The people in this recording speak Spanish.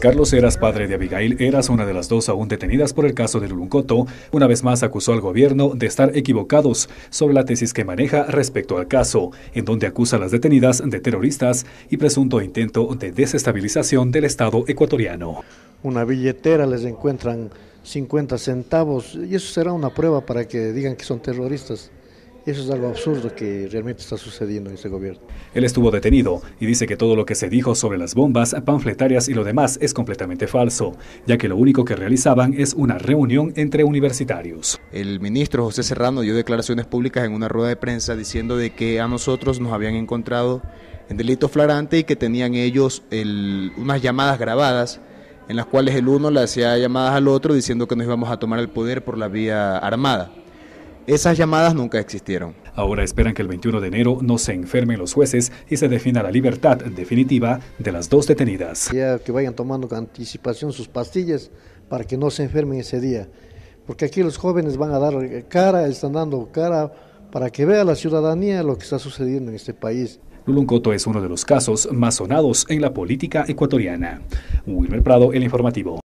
Carlos Eras, padre de Abigail eras una de las dos aún detenidas por el caso de Luluncoto, una vez más acusó al gobierno de estar equivocados sobre la tesis que maneja respecto al caso, en donde acusa a las detenidas de terroristas y presunto intento de desestabilización del Estado ecuatoriano. Una billetera les encuentran 50 centavos y eso será una prueba para que digan que son terroristas. Eso es algo absurdo que realmente está sucediendo en este gobierno. Él estuvo detenido y dice que todo lo que se dijo sobre las bombas, panfletarias y lo demás es completamente falso, ya que lo único que realizaban es una reunión entre universitarios. El ministro José Serrano dio declaraciones públicas en una rueda de prensa diciendo de que a nosotros nos habían encontrado en delito flagrante y que tenían ellos unas llamadas grabadas en las cuales el uno le hacía llamadas al otro diciendo que nos íbamos a tomar el poder por la vía armada. Esas llamadas nunca existieron. Ahora esperan que el 21 de enero no se enfermen los jueces y se defina la libertad definitiva de las dos detenidas. que vayan tomando con anticipación sus pastillas para que no se enfermen ese día. Porque aquí los jóvenes van a dar cara, están dando cara para que vea la ciudadanía lo que está sucediendo en este país. Luluncoto es uno de los casos más sonados en la política ecuatoriana. Wilmer Prado, el informativo.